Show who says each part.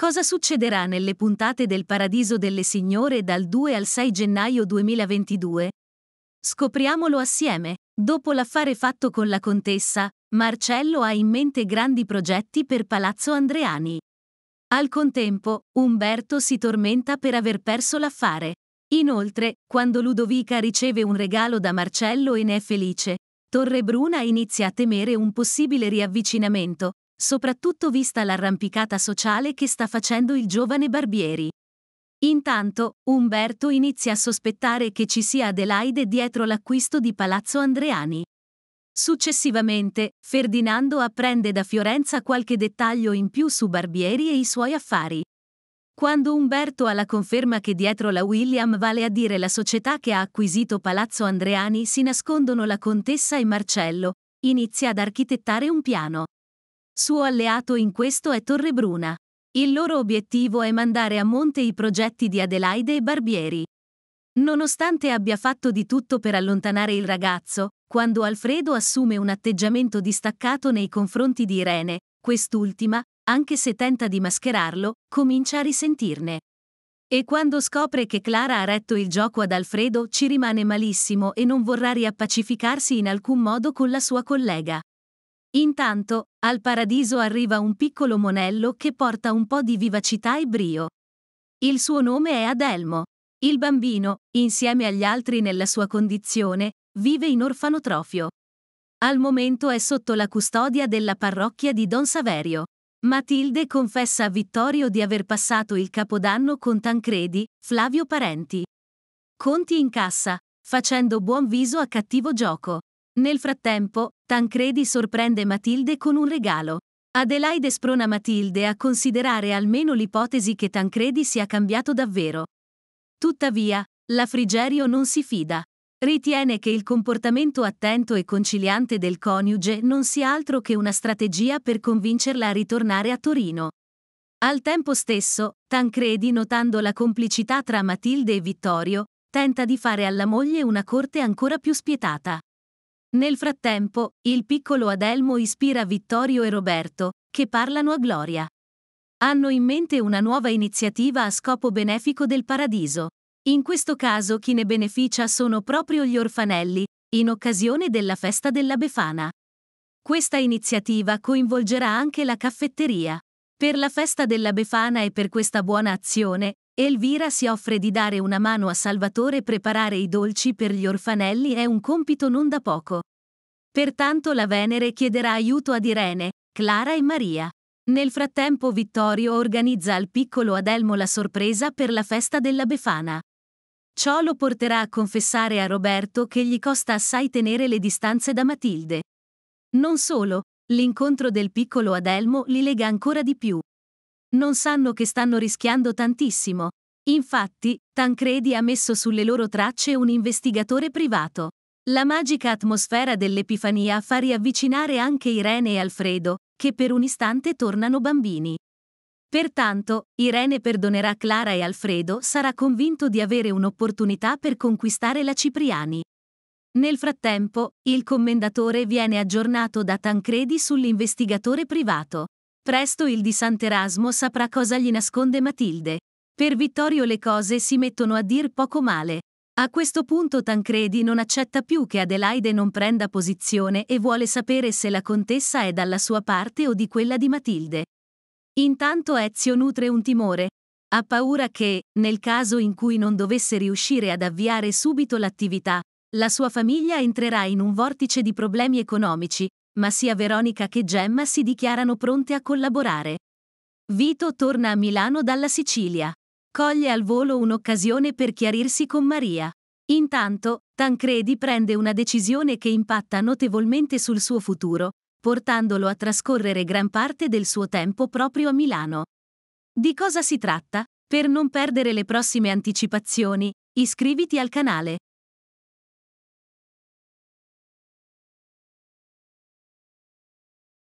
Speaker 1: Cosa succederà nelle puntate del Paradiso delle Signore dal 2 al 6 gennaio 2022? Scopriamolo assieme. Dopo l'affare fatto con la contessa, Marcello ha in mente grandi progetti per Palazzo Andreani. Al contempo, Umberto si tormenta per aver perso l'affare. Inoltre, quando Ludovica riceve un regalo da Marcello e ne è felice, Torre Bruna inizia a temere un possibile riavvicinamento, soprattutto vista l'arrampicata sociale che sta facendo il giovane Barbieri. Intanto, Umberto inizia a sospettare che ci sia Adelaide dietro l'acquisto di Palazzo Andreani. Successivamente, Ferdinando apprende da Fiorenza qualche dettaglio in più su Barbieri e i suoi affari. Quando Umberto ha la conferma che dietro la William, vale a dire la società che ha acquisito Palazzo Andreani, si nascondono la contessa e Marcello, inizia ad architettare un piano. Suo alleato in questo è Torre Bruna. Il loro obiettivo è mandare a monte i progetti di Adelaide e Barbieri. Nonostante abbia fatto di tutto per allontanare il ragazzo, quando Alfredo assume un atteggiamento distaccato nei confronti di Irene, quest'ultima, anche se tenta di mascherarlo, comincia a risentirne. E quando scopre che Clara ha retto il gioco ad Alfredo, ci rimane malissimo e non vorrà riappacificarsi in alcun modo con la sua collega. Intanto, al paradiso arriva un piccolo monello che porta un po' di vivacità e brio. Il suo nome è Adelmo. Il bambino, insieme agli altri nella sua condizione, vive in orfanotrofio. Al momento è sotto la custodia della parrocchia di Don Saverio. Matilde confessa a Vittorio di aver passato il capodanno con Tancredi, Flavio Parenti. Conti in cassa, facendo buon viso a cattivo gioco. Nel frattempo, Tancredi sorprende Matilde con un regalo. Adelaide sprona Matilde a considerare almeno l'ipotesi che Tancredi sia cambiato davvero. Tuttavia, la Frigerio non si fida. Ritiene che il comportamento attento e conciliante del coniuge non sia altro che una strategia per convincerla a ritornare a Torino. Al tempo stesso, Tancredi, notando la complicità tra Matilde e Vittorio, tenta di fare alla moglie una corte ancora più spietata. Nel frattempo, il piccolo Adelmo ispira Vittorio e Roberto, che parlano a Gloria. Hanno in mente una nuova iniziativa a scopo benefico del paradiso. In questo caso chi ne beneficia sono proprio gli orfanelli, in occasione della festa della Befana. Questa iniziativa coinvolgerà anche la caffetteria. Per la festa della Befana e per questa buona azione, Elvira si offre di dare una mano a Salvatore preparare i dolci per gli orfanelli è un compito non da poco. Pertanto la Venere chiederà aiuto ad Irene, Clara e Maria. Nel frattempo Vittorio organizza al piccolo Adelmo la sorpresa per la festa della Befana. Ciò lo porterà a confessare a Roberto che gli costa assai tenere le distanze da Matilde. Non solo, l'incontro del piccolo Adelmo li lega ancora di più non sanno che stanno rischiando tantissimo. Infatti, Tancredi ha messo sulle loro tracce un investigatore privato. La magica atmosfera dell'Epifania fa riavvicinare anche Irene e Alfredo, che per un istante tornano bambini. Pertanto, Irene perdonerà Clara e Alfredo sarà convinto di avere un'opportunità per conquistare la Cipriani. Nel frattempo, il commendatore viene aggiornato da Tancredi sull'investigatore privato. Presto il di Sant'Erasmo saprà cosa gli nasconde Matilde. Per Vittorio le cose si mettono a dir poco male. A questo punto Tancredi non accetta più che Adelaide non prenda posizione e vuole sapere se la contessa è dalla sua parte o di quella di Matilde. Intanto Ezio nutre un timore. Ha paura che, nel caso in cui non dovesse riuscire ad avviare subito l'attività, la sua famiglia entrerà in un vortice di problemi economici, ma sia Veronica che Gemma si dichiarano pronte a collaborare. Vito torna a Milano dalla Sicilia. Coglie al volo un'occasione per chiarirsi con Maria. Intanto, Tancredi prende una decisione che impatta notevolmente sul suo futuro, portandolo a trascorrere gran parte del suo tempo proprio a Milano. Di cosa si tratta? Per non perdere le prossime anticipazioni, iscriviti al canale.